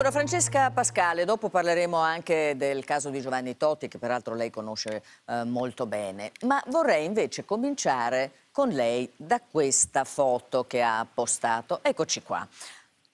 Allora Francesca Pascale, dopo parleremo anche del caso di Giovanni Totti, che peraltro lei conosce eh, molto bene, ma vorrei invece cominciare con lei da questa foto che ha postato. Eccoci qua.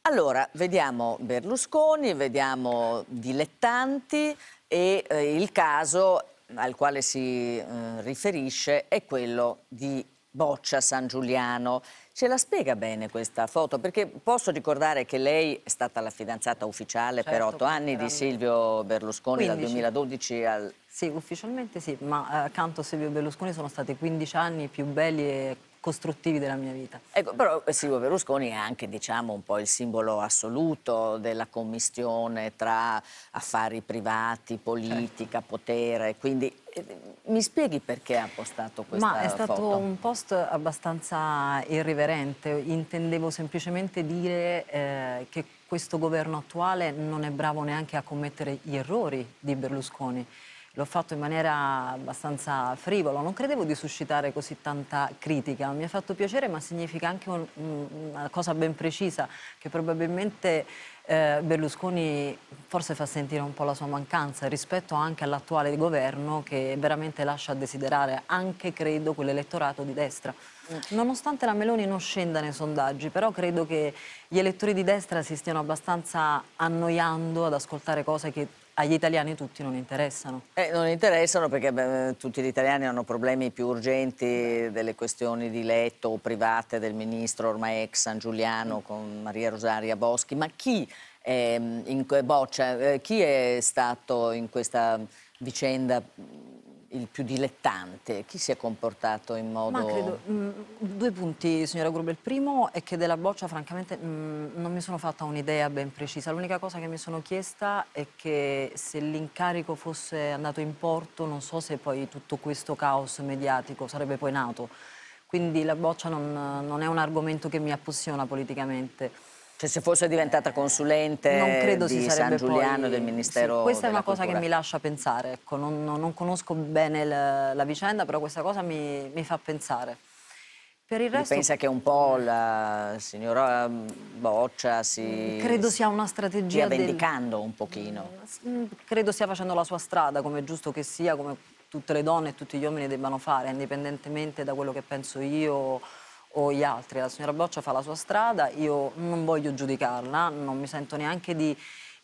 Allora, vediamo Berlusconi, vediamo dilettanti e eh, il caso al quale si eh, riferisce è quello di Boccia San Giuliano. Ce la spiega bene questa foto? Perché posso ricordare che lei è stata la fidanzata ufficiale certo, per otto anni di Silvio Berlusconi 15. dal 2012 al... Sì, ufficialmente sì, ma eh, accanto a Silvio Berlusconi sono stati 15 anni più belli e costruttivi della mia vita. Ecco, però Silvio Berlusconi è anche, diciamo, un po' il simbolo assoluto della commistione tra affari privati, certo. politica, certo. potere, quindi eh, mi spieghi perché ha postato questa Ma è stato foto? un post abbastanza irriverente, intendevo semplicemente dire eh, che questo governo attuale non è bravo neanche a commettere gli errori di Berlusconi l'ho fatto in maniera abbastanza frivola, non credevo di suscitare così tanta critica, mi ha fatto piacere ma significa anche un, una cosa ben precisa che probabilmente eh, Berlusconi forse fa sentire un po' la sua mancanza rispetto anche all'attuale governo che veramente lascia a desiderare anche, credo, quell'elettorato di destra. Nonostante la Meloni non scenda nei sondaggi, però credo che gli elettori di destra si stiano abbastanza annoiando ad ascoltare cose che agli italiani tutti non interessano. Eh, non interessano perché beh, eh, tutti gli italiani hanno problemi più urgenti delle questioni di letto o private del ministro ormai ex San Giuliano con Maria Rosaria Boschi, ma chi ehm, in Boccia. Cioè, eh, chi è stato in questa vicenda mm, il più dilettante? Chi si è comportato in modo... Ma credo, mh, mm, due punti, signora Grube. Il primo è che della boccia, francamente, mh, mm, non mi sono fatta un'idea ben precisa. L'unica cosa che mi sono chiesta è che se l'incarico fosse andato in porto, non so se poi tutto questo caos mediatico sarebbe poi nato. Quindi la boccia non, non è un argomento che mi appassiona politicamente. Cioè se fosse diventata consulente non credo di si San Giuliano poi... del Ministero sì, Questa è una cosa cultura. che mi lascia pensare, ecco, non, non, conosco bene la, la, vicenda, però questa cosa mi, mi fa pensare. Per il resto... pensa che un po' la signora mm, Boccia si... Credo sia una strategia... Stia vendicando del... un pochino. Mm, mm, credo stia facendo la sua strada, come è giusto che sia, come tutte le donne e tutti gli uomini debbano fare, indipendentemente da quello che penso io o gli altri. La signora Boccia fa la sua strada, io non voglio giudicarla, non mi sento neanche di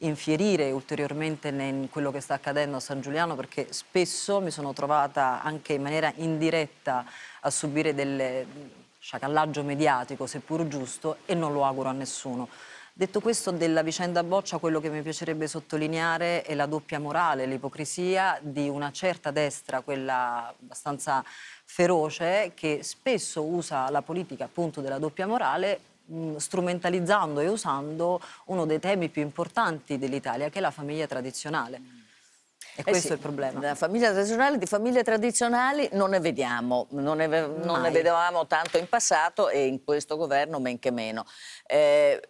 infierire ulteriormente in quello che sta accadendo a San Giuliano perché spesso mi sono trovata anche in maniera indiretta a subire del mm, sciacallaggio mediatico, seppur giusto, e non lo auguro a nessuno. Detto questo, della vicenda Boccia, quello che mi piacerebbe sottolineare è la doppia morale, l'ipocrisia di una certa destra, quella abbastanza feroce, che spesso usa la politica appunto della doppia morale mm, strumentalizzando e usando uno dei temi più importanti dell'Italia, che è la famiglia tradizionale. E eh questo sì, è il problema. La famiglia tradizionale, di famiglie tradizionali non ne vediamo, non ne, non ne vedevamo tanto in passato e in questo governo men che meno. Eh,